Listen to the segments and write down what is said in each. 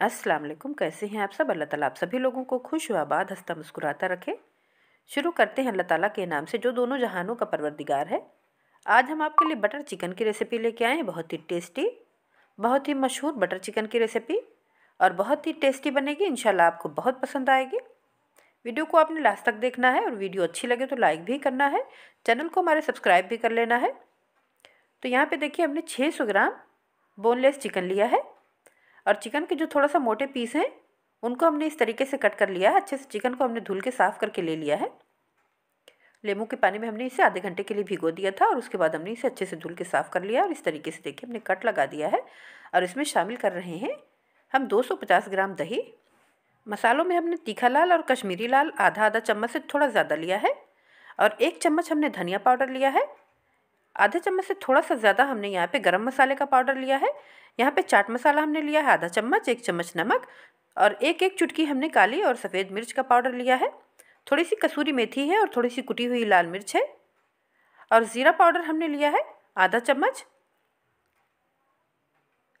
अस्सलाम वालेकुम कैसे हैं आप सब अल्लाह ताला आप सभी लोगों को खुश हुआ बाद हंसता मुस्कुराता रखे शुरू करते हैं अल्लाह ताला के नाम से जो दोनों जहानों का परवरदिगार है आज हम आपके लिए बटर चिकन की रेसिपी लेके आए हैं बहुत ही टेस्टी बहुत ही मशहूर बटर चिकन की रेसिपी और बहुत ही टेस्टी बनेगी इन आपको बहुत पसंद आएगी वीडियो को आपने लास्ट तक देखना है और वीडियो अच्छी लगे तो लाइक भी करना है चैनल को हमारे सब्सक्राइब भी कर लेना है तो यहाँ पे देखिए हमने 600 ग्राम बोनलेस चिकन लिया है और चिकन के जो थोड़ा सा मोटे पीस हैं उनको हमने इस तरीके से कट कर लिया है अच्छे से चिकन को हमने धुल के साफ़ करके ले लिया है लेमू के पानी में हमने इसे आधे घंटे के लिए भिगो दिया था और उसके बाद हमने इसे अच्छे से धुल के साफ़ कर लिया और इस तरीके से देखिए हमने कट लगा दिया है और इसमें शामिल कर रहे हैं हम 250 ग्राम दही मसालों में हमने तीखा लाल और कश्मीरी लाल आधा आधा चम्मच से थोड़ा ज़्यादा लिया है और एक चम्मच हमने धनिया पाउडर लिया है आधे चम्मच से थोड़ा सा ज़्यादा हमने यहाँ पे गरम मसाले का पाउडर लिया है यहाँ पे चाट मसाला हमने लिया है आधा चम्मच एक चम्मच नमक और एक एक चुटकी हमने काली और सफ़ेद मिर्च का पाउडर लिया है थोड़ी सी कसूरी मेथी है और थोड़ी सी कुटी हुई लाल मिर्च है और ज़ीरा पाउडर हमने लिया है आधा चम्मच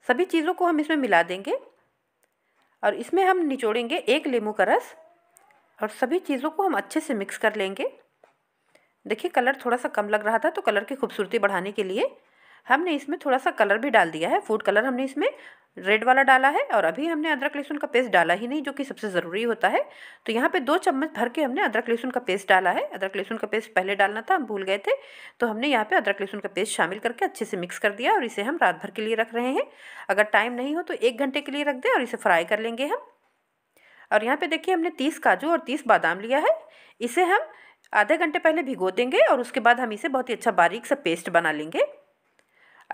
सभी चीज़ों को हम इसमें मिला देंगे और इसमें हम निचोड़ेंगे एक लेमू का रस और सभी चीज़ों को हम अच्छे से मिक्स कर लेंगे देखिए कलर थोड़ा सा कम लग रहा था तो कलर की खूबसूरती बढ़ाने के लिए हमने इसमें थोड़ा सा कलर भी डाल दिया है फूड कलर हमने इसमें रेड वाला डाला है और अभी हमने अदरक लहसुन का पेस्ट डाला ही नहीं जो कि सबसे ज़रूरी होता है तो यहाँ पे दो चम्मच भर के हमने अदरक लहसुन का पेस्ट डाला है अदरक लहसुन का पेस्ट पहले डालना था हम भूल गए थे तो हमने यहाँ पे अदरक लहसुन का पेस्ट शामिल करके अच्छे से मिक्स कर दिया और इसे हम रात भर के लिए रख रहे हैं अगर टाइम नहीं हो तो एक घंटे के लिए रख दें और इसे फ्राई कर लेंगे हम और यहाँ पर देखिए हमने तीस काजू और तीस बादाम लिया है इसे हम आधे घंटे पहले भिगो देंगे और उसके बाद हम इसे बहुत ही अच्छा बारीक सा पेस्ट बना लेंगे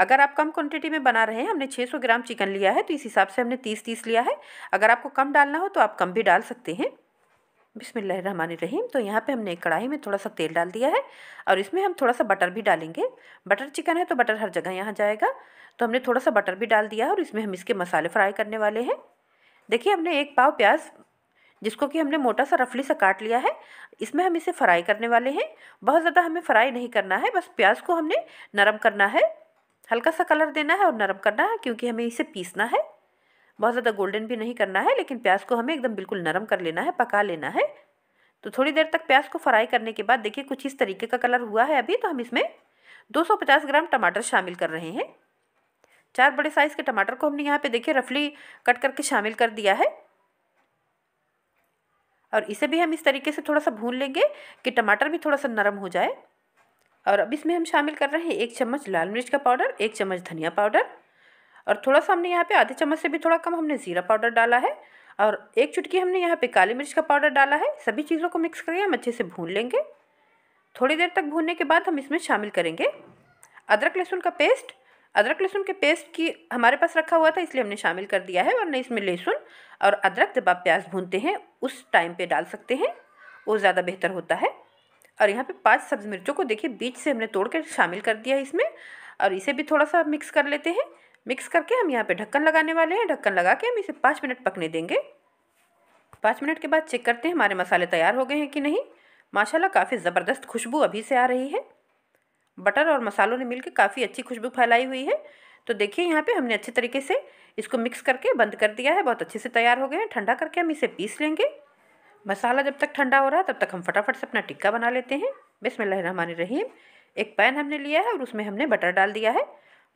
अगर आप कम क्वांटिटी में बना रहे हैं हमने 600 ग्राम चिकन लिया है तो इस हिसाब से हमने 30 30 लिया है अगर आपको कम डालना हो तो आप कम भी डाल सकते हैं रहीम तो यहाँ पे हमने कढ़ाई में थोड़ा सा तेल डाल दिया है और इसमें हम थोड़ा सा बटर भी डालेंगे बटर चिकन है तो बटर हर जगह यहाँ जाएगा तो हमने थोड़ा सा बटर भी डाल दिया है और इसमें हम इसके मसाले फ्राई करने वाले हैं देखिए हमने एक पाव प्याज जिसको कि हमने मोटा सा रफली सा काट लिया है इसमें हम इसे फ्राई करने वाले हैं बहुत ज़्यादा हमें फ्राई नहीं करना है बस प्याज को हमने नरम करना है हल्का सा कलर देना है और नरम करना है क्योंकि हमें इसे पीसना है बहुत ज़्यादा गोल्डन भी नहीं करना है लेकिन प्याज को हमें एकदम बिल्कुल नरम कर लेना है पका लेना है तो थोड़ी देर तक प्याज को फ्राई करने के बाद देखिए कुछ इस तरीके का कलर हुआ है अभी तो हम इसमें 250 ग्राम टमाटर शामिल कर रहे हैं चार बड़े साइज़ के टमाटर को हमने यहाँ पे देखिए रफली कट करके शामिल कर दिया है और इसे भी हम इस तरीके से थोड़ा सा भून लेंगे कि टमाटर भी थोड़ा सा नरम हो जाए और अब इसमें हम शामिल कर रहे हैं एक चम्मच लाल मिर्च का पाउडर एक चम्मच धनिया पाउडर और थोड़ा सा हमने यहाँ पे आधे चम्मच से भी थोड़ा कम हमने ज़ीरा पाउडर डाला है और एक चुटकी हमने यहाँ पे काली मिर्च का पाउडर डाला है सभी चीज़ों को मिक्स करके हम अच्छे से भून लेंगे थोड़ी देर तक भूनने के बाद हम इसमें शामिल करेंगे अदरक लहसुन का पेस्ट अदरक लहसुन के पेस्ट की हमारे पास रखा हुआ था इसलिए हमने शामिल कर दिया है वरना इसमें लहसुन और अदरक जब आप प्याज भूनते हैं उस टाइम पे डाल सकते हैं वो ज़्यादा बेहतर होता है और यहाँ पे पांच सब्ज़ मिर्चों को देखिए बीच से हमने तोड़ कर शामिल कर दिया है इसमें और इसे भी थोड़ा सा मिक्स कर लेते हैं मिक्स करके हम यहाँ पर ढक्कन लगाने वाले हैं ढक्कन लगा के हम इसे पाँच मिनट पकने देंगे पाँच मिनट के बाद चेक करते हैं हमारे मसाले तैयार हो गए हैं कि नहीं माशाला काफ़ी ज़बरदस्त खुशबू अभी से आ रही है बटर और मसालों ने मिलकर काफ़ी अच्छी खुशबू फैलाई हुई है तो देखिए यहाँ पे हमने अच्छे तरीके से इसको मिक्स करके बंद कर दिया है बहुत अच्छे से तैयार हो गए हैं ठंडा करके हम इसे पीस लेंगे मसाला जब तक ठंडा हो रहा है तब तक हम फटाफट से अपना टिक्का बना लेते हैं रहीम एक पैन हमने लिया है और उसमें हमने बटर डाल दिया है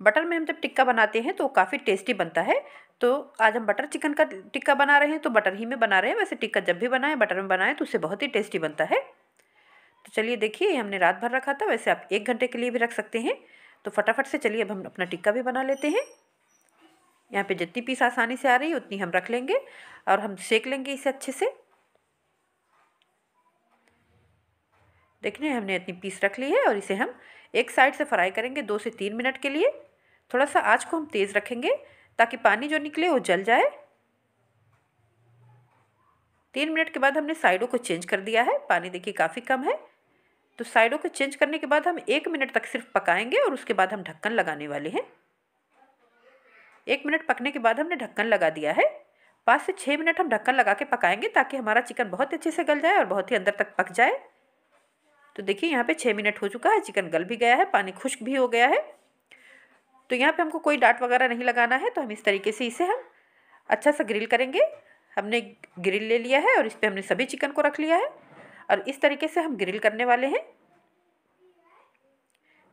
बटर में हम जब टिक्का बनाते हैं तो काफ़ी टेस्टी बनता है तो आज हम बटर चिकन का टिक्का बना रहे हैं तो बटर ही में बना रहे हैं वैसे टिक्का जब भी बनाएं बटर में बनाएं तो उससे बहुत ही टेस्टी बनता है तो चलिए देखिए हमने रात भर रखा था वैसे आप एक घंटे के लिए भी रख सकते हैं तो फटाफट से चलिए अब हम अपना टिक्का भी बना लेते हैं यहाँ पे जितनी पीस आसानी से आ रही है उतनी हम रख लेंगे और हम सेक लेंगे इसे अच्छे से देखने हमने इतनी पीस रख ली है और इसे हम एक साइड से फ्राई करेंगे दो से तीन मिनट के लिए थोड़ा सा आँच को हम तेज़ रखेंगे ताकि पानी जो निकले वो जल जाए तीन मिनट के बाद हमने साइडों को चेंज कर दिया है पानी देखिए काफ़ी कम है तो साइडों को चेंज करने के बाद हम एक मिनट तक सिर्फ पकाएंगे और उसके बाद हम ढक्कन लगाने वाले हैं एक मिनट पकने के बाद हमने ढक्कन लगा दिया है पाँच से छः मिनट हम ढक्कन लगा के पकाएंगे ताकि हमारा चिकन बहुत अच्छे से गल जाए और बहुत ही अंदर तक पक जाए तो देखिए यहाँ पे छः मिनट हो चुका है चिकन गल भी गया है पानी खुश्क भी हो गया है तो यहाँ पे हमको कोई डाट वगैरह नहीं लगाना है तो हम इस तरीके से इसे हम अच्छा सा ग्रिल करेंगे हमने ग्रिल ले लिया है और इस पर हमने सभी चिकन को रख लिया है और इस तरीके से हम ग्रिल करने वाले हैं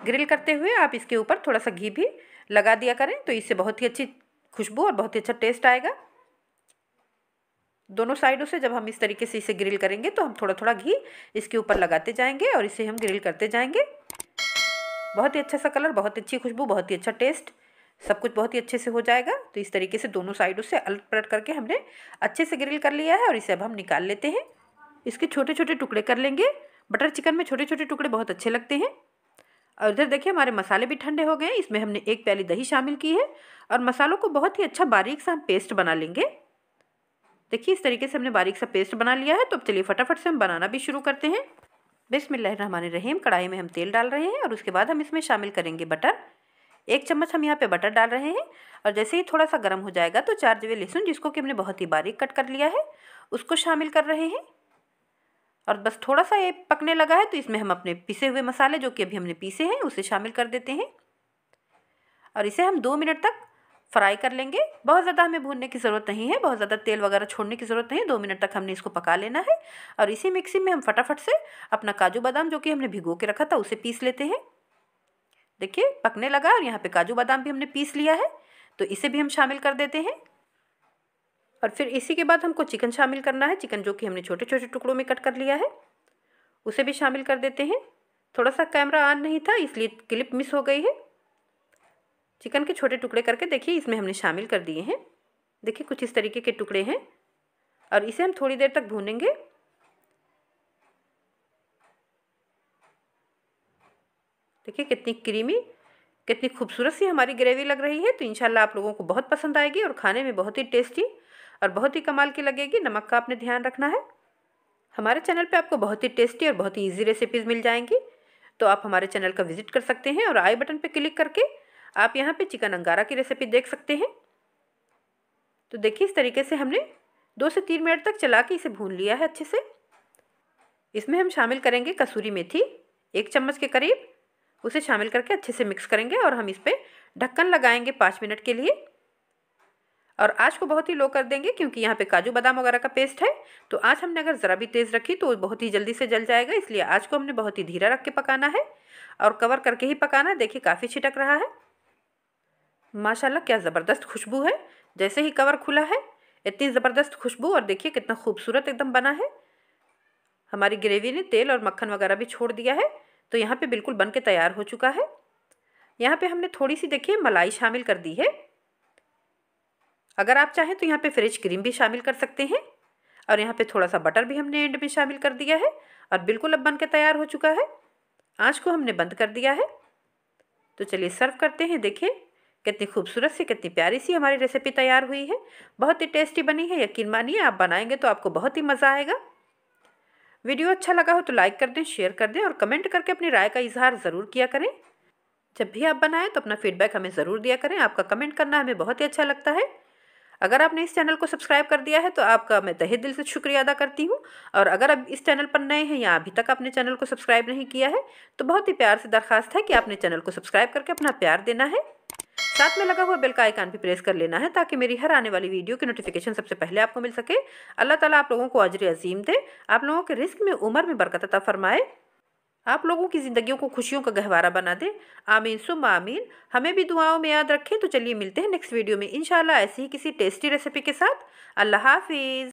ग्रिल करते हुए आप इसके ऊपर थोड़ा सा घी भी लगा दिया करें तो इससे बहुत ही अच्छी खुशबू और बहुत ही अच्छा टेस्ट आएगा दोनों साइडों से जब हम इस तरीके से इसे ग्रिल करेंगे तो हम थोड़ा थोड़ा घी इसके ऊपर लगाते जाएंगे और इसे हम ग्रिल करते जाएंगे बहुत ही अच्छा सा कलर बहुत अच्छी खुशबू बहुत ही अच्छा टेस्ट सब कुछ बहुत ही अच्छे से हो जाएगा तो इस तरीके से दोनों साइडों से अलट पलट करके हमने अच्छे से ग्रिल कर लिया है और इसे अब हम निकाल लेते हैं इसके छोटे छोटे टुकड़े कर लेंगे बटर चिकन में छोटे छोटे टुकड़े बहुत अच्छे लगते हैं और इधर देखिए हमारे मसाले भी ठंडे हो गए हैं इसमें हमने एक प्याली दही शामिल की है और मसालों को बहुत ही अच्छा बारीक सा हम पेस्ट बना लेंगे देखिए इस तरीके से हमने बारीक सा पेस्ट बना लिया है तो अब चलिए फटाफट से हम बनाना भी शुरू करते हैं रहमान रहीम कढ़ाई में हम तेल डाल रहे हैं और उसके बाद हम इसमें शामिल करेंगे बटर एक चम्मच हम यहाँ पे बटर डाल रहे हैं और जैसे ही थोड़ा सा गर्म हो जाएगा तो चार जवे लहसुन जिसको कि हमने बहुत ही बारीक कट कर लिया है उसको शामिल कर रहे हैं और बस थोड़ा सा ये पकने लगा है तो इसमें हम अपने पिसे हुए मसाले जो कि अभी हमने पीसे हैं उसे शामिल कर देते हैं और इसे हम दो मिनट तक फ्राई कर लेंगे बहुत ज़्यादा हमें भूनने की ज़रूरत नहीं है बहुत ज़्यादा तेल वगैरह छोड़ने की ज़रूरत नहीं है दो मिनट तक हमने इसको पका लेना है और इसी मिक्सी में हम फटाफट से अपना काजू बादाम जो कि हमने भिगो के रखा था उसे पीस लेते हैं देखिए पकने लगा और यहाँ पे काजू बादाम भी हमने पीस लिया है तो इसे भी हम शामिल कर देते हैं और फिर इसी के बाद हमको चिकन शामिल करना है चिकन जो कि हमने छोटे छोटे टुकड़ों में कट कर लिया है उसे भी शामिल कर देते हैं थोड़ा सा कैमरा ऑन नहीं था इसलिए क्लिप मिस हो गई है चिकन के छोटे टुकड़े करके देखिए इसमें हमने शामिल कर दिए हैं देखिए कुछ इस तरीके के टुकड़े हैं और इसे हम थोड़ी देर तक भूनेंगे देखिए कितनी क्रीमी कितनी खूबसूरत सी हमारी ग्रेवी लग रही है तो इंशाल्लाह आप लोगों को बहुत पसंद आएगी और खाने में बहुत ही टेस्टी और बहुत ही कमाल की लगेगी नमक का आपने ध्यान रखना है हमारे चैनल पे आपको बहुत ही टेस्टी और बहुत ही ईजी रेसिपीज़ मिल जाएंगी तो आप हमारे चैनल का विजिट कर सकते हैं और आई बटन पर क्लिक करके आप यहाँ पे चिकन अंगारा की रेसिपी देख सकते हैं तो देखिए इस तरीके से हमने दो से तीन मिनट तक चला के इसे भून लिया है अच्छे से इसमें हम शामिल करेंगे कसूरी मेथी एक चम्मच के करीब उसे शामिल करके अच्छे से मिक्स करेंगे और हम इस पर ढक्कन लगाएंगे पाँच मिनट के लिए और आज को बहुत ही लो कर देंगे क्योंकि यहाँ पे काजू बादाम वगैरह का पेस्ट है तो आज हमने अगर ज़रा भी तेज़ रखी तो बहुत ही जल्दी से जल जाएगा इसलिए आज को हमने बहुत ही धीरा रख के पकाना है और कवर करके ही पकाना देखिए काफ़ी छिटक रहा है माशाल्लाह क्या ज़बरदस्त खुशबू है जैसे ही कवर खुला है इतनी ज़बरदस्त खुशबू और देखिए कितना खूबसूरत एकदम बना है हमारी ग्रेवी ने तेल और मक्खन वगैरह भी छोड़ दिया है तो यहाँ पर बिल्कुल बन के तैयार हो चुका है यहाँ पर हमने थोड़ी सी देखिए मलाई शामिल कर दी है अगर आप चाहें तो यहाँ पे फ्रेश क्रीम भी शामिल कर सकते हैं और यहाँ पे थोड़ा सा बटर भी हमने एंड में शामिल कर दिया है और बिल्कुल अब बन के तैयार हो चुका है आँच को हमने बंद कर दिया है तो चलिए सर्व करते हैं देखिए कितनी खूबसूरत सी कितनी प्यारी सी हमारी रेसिपी तैयार हुई है बहुत ही टेस्टी बनी है यकीन मानिए आप बनाएंगे तो आपको बहुत ही मज़ा आएगा वीडियो अच्छा लगा हो तो लाइक कर दें शेयर कर दें और कमेंट करके अपनी राय का इजहार ज़रूर किया करें जब भी आप बनाएं तो अपना फीडबैक हमें ज़रूर दिया करें आपका कमेंट करना हमें बहुत ही अच्छा लगता है अगर आपने इस चैनल को सब्सक्राइब कर दिया है तो आपका मैं तहे दिल से शुक्रिया अदा करती हूँ और अगर अब इस चैनल पर नए हैं या अभी तक आपने चैनल को सब्सक्राइब नहीं किया है तो बहुत ही प्यार से दरखास्त है कि आपने चैनल को सब्सक्राइब करके अपना प्यार देना है साथ में लगा हुआ बेल का आइकान भी प्रेस कर लेना है ताकि मेरी हर आने वाली वीडियो की नोटिफिकेशन सबसे पहले आपको मिल सके अल्लाह ताला आप लोगों को अजर अजीम दे आप लोगों के रिस्क में उम्र में बरकत अता फरमाए आप लोगों की ज़िंदगियों को खुशियों का गहवारा बना दे आमीन सुम आमीन हमें भी दुआओं में याद रखें तो चलिए मिलते हैं नेक्स्ट वीडियो में इन ऐसी ही किसी टेस्टी रेसिपी के साथ अल्लाह हाफिज़